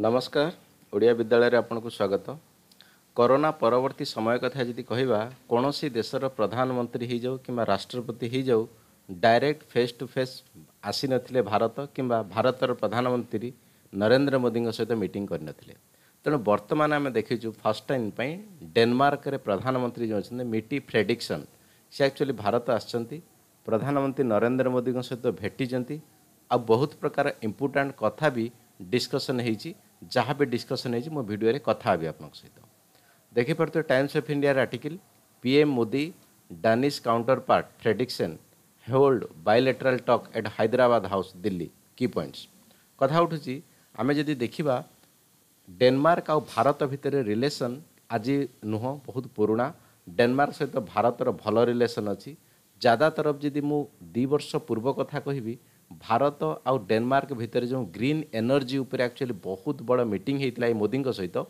नमस्कार ओडिया विद्यालय को स्वागत करोना परवर्त समय कथा जी कह कौन देशर प्रधानमंत्री हो कि राष्ट्रपति हो जाऊ डायरेक्ट फेस टू फेस आसी ना भारत कि भारत प्रधानमंत्री नरेन्द्र मोदी सहित मीट कर तेणु बर्तमान आम देखीचु फर्स्ट टाइम डेनमार्क प्रधानमंत्री जो अच्छे मिट्टी फ्रेडिक्सन सी एक्चुअली भारत आधानमंत्री नरेन्द्र मोदी सहित भेटिंट आ बहुत प्रकार इम्पोर्टाट कथा भी डिस्कसन डिस्कसन ଯାହା ବି ଡିସ୍କସନ୍ ହେଇଛି ମୁଁ ଭିଡ଼ିଓରେ କଥା ହେବି ଆପଣଙ୍କ ସହିତ ଦେଖିପାରୁଥିବେ ଟାଇମ୍ସ ଅଫ୍ ଇଣ୍ଡିଆର article P M Modi Danish counter counterpart Fredrickson held bilateral talk at Hyderabad house Delhi key points କଥା ଉଠୁଛି ଆମେ ଯଦି ଦେଖିବା ଡେନମାର୍କ ଆଉ ଭାରତ ଭିତରେ ରିଲେସନ୍ ଆଜି ନୁହଁ ବହୁତ ପୁରୁଣା ଡେନମାର୍କ ସହିତ ଭାରତର ଭଲ ରିଲେସନ୍ ଅଛି ତରଫ ଯଦି ମୁଁ ଦୁଇ ବର୍ଷ ପୂର୍ବ କଥା କହିବି ଭାରତ ଆଉ ଡେନମାର୍କ ଭିତରେ ଯେଉଁ ଗ୍ରୀନ୍ ଏନର୍ଜି ଉପରେ ଆକ୍ଚୁଆଲି ବହୁତ ବଡ଼ ମିଟିଂ ହେଇଥିଲା ଏଇ ମୋଦିଙ୍କ ସହିତ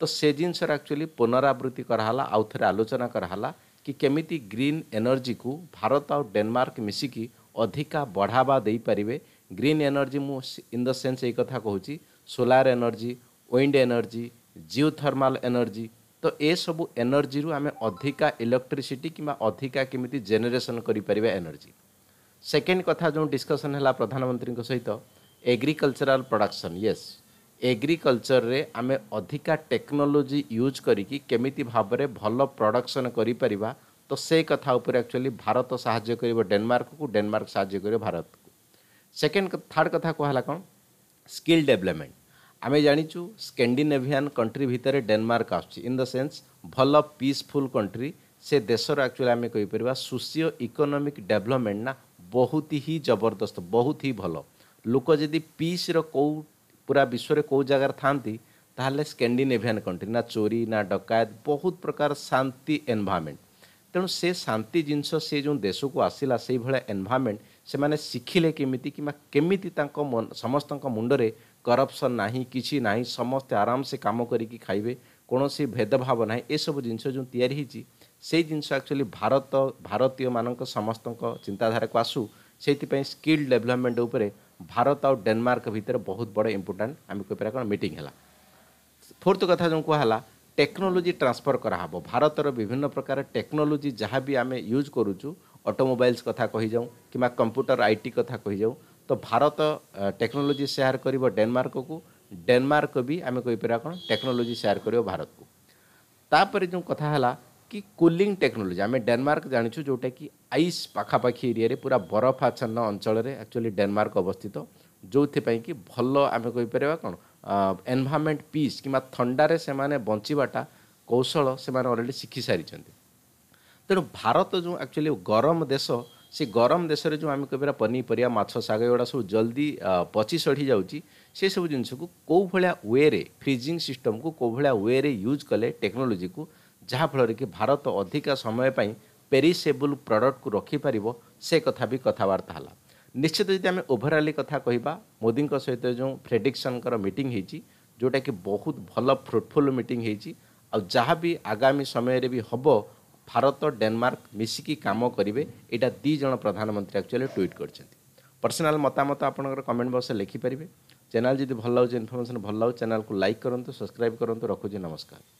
ତ ସେ ଜିନିଷର ଆକ୍ଚୁଆଲି ପୁନରାବୃତ୍ତି କରାହେଲା ଆଉ ଥରେ ଆଲୋଚନା କରାହେଲା କି କେମିତି ଗ୍ରୀନ୍ ଏନର୍ଜିକୁ ଭାରତ ଆଉ ଡେନମାର୍କ ମିଶିକି ଅଧିକା ବଢ଼ାବା ଦେଇପାରିବେ ଗ୍ରୀନ୍ ଏନର୍ଜି ମୁଁ ଇନ୍ ଦ ସେନ୍ସ ଏଇ କଥା କହୁଛି solar energy wind energy geothermal energy ତ ଏସବୁ ଏନର୍ଜିରୁ ଆମେ ଅଧିକା ଇଲେକ୍ଟ୍ରିସିଟି କିମ୍ବା ଅଧିକା କେମିତି ଜେନେରେସନ୍ କରିପାରିବା ଏନର୍ଜି सेकेंड कथा जो डिस्कसन है प्रधानमंत्री सहित एग्रिकलचराल प्रडक्शन ये एग्रिकलचर में आम अधिका टेक्नोलोजी यूज करमी भाव में भल प्रडक्शन कर तो से कथा एक्चुअली भारत साहाଯ୍य डेनमार्क को डेनमार्क साहाଯ୍य कर भारत को सेकेंड थर्ड कथा कहला कौन स्किल डेभलपमेंट आम जाचु स्कैंडिनेभियान कंट्री भितर डेनमार्क आस द सेन्स भल पीसफुल कंट्री से देशर एक्चुअली आम कहीपर सोसीओ इकोनोमिक डेभलपमेंट ना ବହୁତ ହିଁ ଜବରଦସ୍ତ ବହୁତ ହିଁ ଭଲ ଲୋକ ଯଦି ପିସ୍ର କେଉଁ ପୁରା ବିଶ୍ୱରେ କେଉଁ ଜାଗାରେ ଥାଆନ୍ତି ତାହେଲେ ସ୍କାଣ୍ଡିନେଭିଆନ୍ କଣ୍ଟ୍ରି ନା ଚୋରି ନା ଡକାୟତ ବହୁତ ପ୍ରକାର ଶାନ୍ତି ଏନ୍ଭାରମେଣ୍ଟ ତେଣୁ ସେ ଶାନ୍ତି ଜିନିଷ ସେ ଯେଉଁ ଦେଶକୁ ଆସିଲା ସେଇଭଳିଆ ଏନ୍ଭାରମେଣ୍ଟ ସେମାନେ ଶିଖିଲେ କେମିତି କିମ୍ବା କେମିତି ତାଙ୍କ ସମସ୍ତଙ୍କ ମୁଣ୍ଡରେ କରପ୍ସନ୍ ନାହିଁ କିଛି ନାହିଁ ସମସ୍ତେ ଆରାମସେ କାମ କରିକି ଖାଇବେ କୌଣସି ଭେଦଭାବ ନାହିଁ ଏସବୁ ଜିନିଷ ଯେଉଁ ତିଆରି ହେଇଛି ସେଇ ଜିନିଷ ଆକ୍ଚୁଆଲି ଭାରତ ଭାରତୀୟମାନଙ୍କ ସମସ୍ତଙ୍କ ଚିନ୍ତାଧାରାକୁ ଆସୁ ସେଇଥିପାଇଁ ସ୍କିଲ୍ ଡେଭଲପମେଣ୍ଟ ଉପରେ ଭାରତ ଆଉ ଡେନମାର୍କ ଭିତରେ ବହୁତ ବଡ଼ ଇମ୍ପୋର୍ଟାଣ୍ଟ ଆମେ କହିପାରିବା କ'ଣ ମିଟିଂ ହେଲା ଫୋର୍ଥ କଥା ଯେଉଁ କୁହାହେଲା ଟେକ୍ନୋଲୋଜି ଟ୍ରାନ୍ସଫର୍ କରାହେବ ଭାରତର ବିଭିନ୍ନ ପ୍ରକାର ଟେକ୍ନୋଲୋଜି ଯାହା ବି ଆମେ ୟୁଜ୍ କରୁଛୁ ଅଟୋମୋବାଇଲ୍ସ କଥା କହିଯାଉ କିମ୍ବା କମ୍ପ୍ୟୁଟର ଆଇ ଟି କଥା କହିଯାଉ ତ ଭାରତ ଟେକ୍ନୋଲୋଜି ସେୟାର କରିବ ଡେନମାର୍କକୁ ଡେନମାର୍କ ବି ଆମେ କହିପାରିବା କ'ଣ ଟେକ୍ନୋଲୋଜି ସେୟାର କରିବ ଭାରତକୁ ତାପରେ ଯେଉଁ କଥା ହେଲା କି କୁଲିଂ ଟେକ୍ନୋଲୋଜି ଆମେ ଡେନମାର୍କ ଜାଣିଛୁ ଯେଉଁଟାକି ଆଇସ୍ ପାଖାପାଖି ଏରିଆରେ ପୁରା ବରଫାଚ୍ଛନ୍ନ ଅଞ୍ଚଳରେ ଆକ୍ଚୁଆଲି ଡେନମାର୍କ ଅବସ୍ଥିତ ଯେଉଁଥିପାଇଁ କି ଭଲ ଆମେ କହିପାରିବା କ'ଣ ଏନ୍ଭାରମେଣ୍ଟ ପିସ୍ କିମ୍ବା ଥଣ୍ଡାରେ ସେମାନେ ବଞ୍ଚିବାଟା କୌଶଳ ସେମାନେ ଅଲରେଡ଼ି ଶିଖି ସାରିଛନ୍ତି ତେଣୁ ଭାରତ ଯେଉଁ ଆକ୍ଚୁଆଲି ଗରମ ଦେଶ ସେ ଗରମ ଦେଶରେ ଯେଉଁ ଆମେ କହିପାରିବା ପନିପରିବା ମାଛ ଶାଗ ଏଗୁଡ଼ା ସବୁ ଜଲ୍ଦି ପଚି ସଢ଼ି ଯାଉଛି ସେସବୁ ଜିନିଷକୁ କେଉଁ ଭଳିଆ ୱେରେ ଫ୍ରିଜିଂ ସିଷ୍ଟମ୍କୁ କେଉଁ ଭଳିଆ ୱେରେ ୟୁଜ୍ କଲେ ଟେକ୍ନୋଲୋଜିକୁ ଯାହାଫଳରେ କି ଭାରତ ଅଧିକା ସମୟ ପାଇଁ ପେରିସେବୁଲ ପ୍ରଡ଼କ୍ଟକୁ ରଖିପାରିବ ସେ କଥା ବି କଥାବାର୍ତ୍ତା ହେଲା ନିଶ୍ଚିତ ଯଦି ଆମେ ଓଭରାଲି କଥା କହିବା ମୋଦିଙ୍କ ସହିତ ଯେଉଁ ଫ୍ରେଡିକ୍ସନଙ୍କର ମିଟିଂ ହେଇଛି ଯେଉଁଟାକି ବହୁତ ଭଲ ଫ୍ରୁଟଫୁଲ୍ ମିଟିଂ ହେଇଛି ଆଉ ଯାହା ବି ଆଗାମୀ ସମୟରେ ବି ହେବ ଭାରତ ଡେନମାର୍କ ମିଶିକି କାମ କରିବେ ଏଇଟା ଦୁଇ ଜଣ ପ୍ରଧାନମନ୍ତ୍ରୀ ଆକ୍ଚୁଆଲି ଟ୍ୱିଟ୍ କରିଛନ୍ତି ପର୍ସନାଲ ମତାମତ ଆପଣଙ୍କର କମେଣ୍ଟ ବକ୍ସରେ ଲେଖିପାରିବେ ଚ୍ୟାନେଲ ଯଦି ଭଲ ଲାଗୁଛି ଇନଫର୍ମେସନ୍ ଭଲ ଲାଗୁଛି ଚ୍ୟାନେଲକୁ ଲାଇକ୍ କରନ୍ତୁ ସବସ୍କ୍ରାଇବ୍ କରନ୍ତୁ ରଖୁଛି ନମସ୍କାର